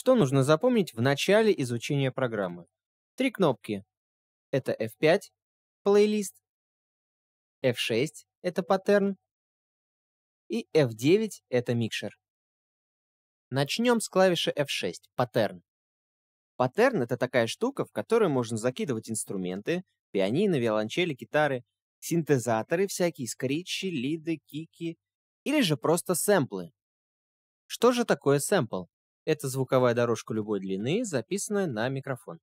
что нужно запомнить в начале изучения программы. Три кнопки. Это F5, плейлист, F6 — это паттерн, и F9 — это микшер. Начнем с клавиши F6, паттерн. Паттерн — это такая штука, в которую можно закидывать инструменты, пианино, виолончели, гитары, синтезаторы всякие, скричи, лиды, кики, или же просто сэмплы. Что же такое сэмпл? Это звуковая дорожка любой длины, записанная на микрофон.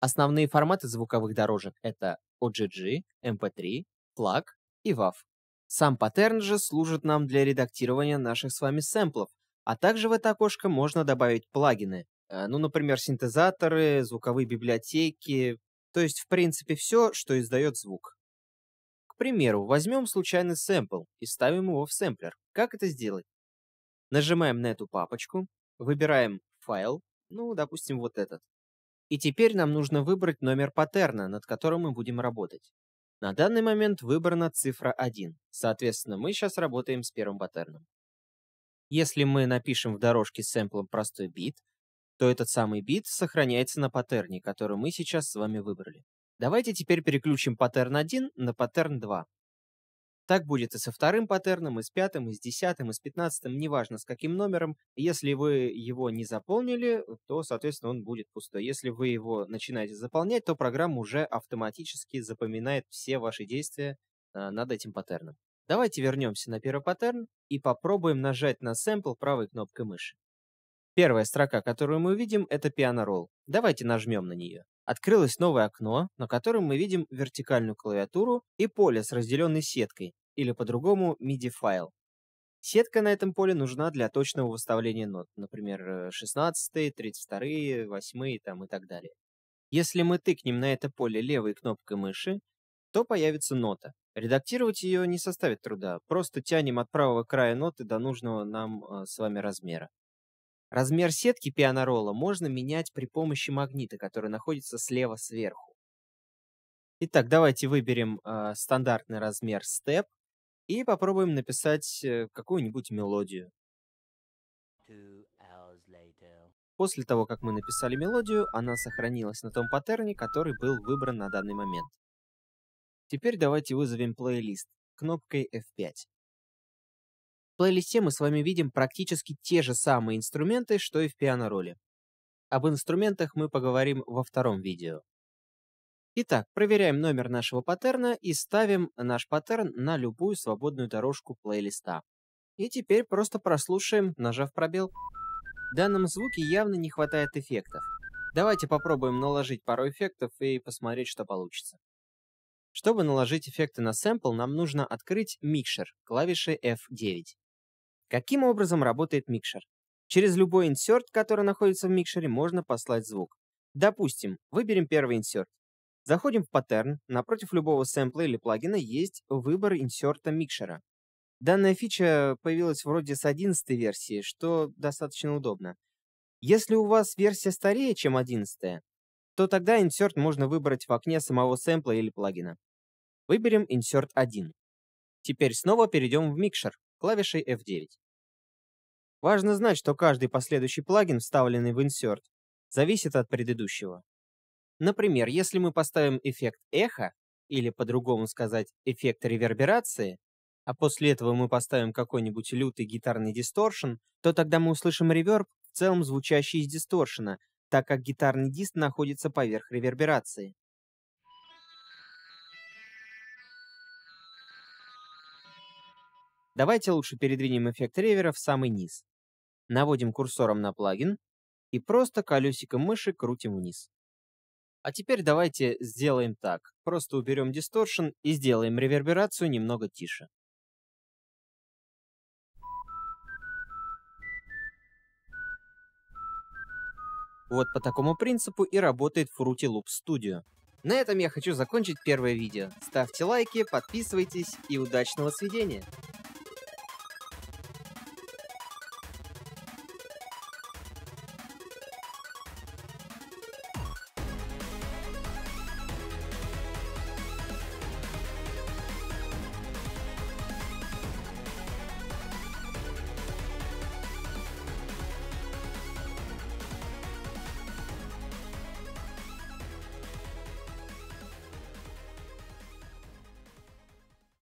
Основные форматы звуковых дорожек — это OGG, MP3, FLAC и WAV. Сам паттерн же служит нам для редактирования наших с вами сэмплов, а также в это окошко можно добавить плагины, э, ну, например, синтезаторы, звуковые библиотеки, то есть, в принципе, все, что издает звук. К примеру, возьмем случайный сэмпл и ставим его в сэмплер. Как это сделать? Нажимаем на эту папочку, Выбираем файл, ну, допустим, вот этот. И теперь нам нужно выбрать номер паттерна, над которым мы будем работать. На данный момент выбрана цифра 1, соответственно, мы сейчас работаем с первым паттерном. Если мы напишем в дорожке с сэмплом простой бит, то этот самый бит сохраняется на паттерне, который мы сейчас с вами выбрали. Давайте теперь переключим паттерн 1 на паттерн 2. Так будет и со вторым паттерном, и с пятым, и с десятым, и с пятнадцатым, неважно с каким номером. Если вы его не заполнили, то, соответственно, он будет пустой. Если вы его начинаете заполнять, то программа уже автоматически запоминает все ваши действия а, над этим паттерном. Давайте вернемся на первый паттерн и попробуем нажать на сэмпл правой кнопкой мыши. Первая строка, которую мы увидим, это пиано ролл. Давайте нажмем на нее. Открылось новое окно, на котором мы видим вертикальную клавиатуру и поле с разделенной сеткой, или по-другому MIDI-файл. Сетка на этом поле нужна для точного выставления нот, например, 16, 32, 8 там, и так далее. Если мы тыкнем на это поле левой кнопкой мыши, то появится нота. Редактировать ее не составит труда, просто тянем от правого края ноты до нужного нам а, с вами размера. Размер сетки пианорола можно менять при помощи магнита, который находится слева сверху. Итак, давайте выберем э, стандартный размер степ и попробуем написать э, какую-нибудь мелодию. После того, как мы написали мелодию, она сохранилась на том паттерне, который был выбран на данный момент. Теперь давайте вызовем плейлист кнопкой F5. В плейлисте мы с вами видим практически те же самые инструменты, что и в пианороле. Об инструментах мы поговорим во втором видео. Итак, проверяем номер нашего паттерна и ставим наш паттерн на любую свободную дорожку плейлиста. И теперь просто прослушаем, нажав пробел. В данном звуке явно не хватает эффектов. Давайте попробуем наложить пару эффектов и посмотреть, что получится. Чтобы наложить эффекты на сэмпл, нам нужно открыть микшер клавиши F9. Каким образом работает микшер? Через любой инсерт, который находится в микшере, можно послать звук. Допустим, выберем первый инсерт. Заходим в паттерн, напротив любого сэмпла или плагина есть выбор инсерта микшера. Данная фича появилась вроде с 11 версии, что достаточно удобно. Если у вас версия старее, чем 11, то тогда инсерт можно выбрать в окне самого сэмпла или плагина. Выберем инсерт 1. Теперь снова перейдем в микшер клавишей F9. Важно знать, что каждый последующий плагин, вставленный в Insert, зависит от предыдущего. Например, если мы поставим эффект эхо, или по-другому сказать, эффект реверберации, а после этого мы поставим какой-нибудь лютый гитарный дисторшн, то тогда мы услышим реверб, в целом звучащий из дисторшена, так как гитарный дист находится поверх реверберации. Давайте лучше передвинем эффект ревера в самый низ. Наводим курсором на плагин и просто колесиком мыши крутим вниз. А теперь давайте сделаем так. Просто уберем дисторшн и сделаем реверберацию немного тише. Вот по такому принципу и работает Fruity Loop Studio. На этом я хочу закончить первое видео. Ставьте лайки, подписывайтесь и удачного сведения!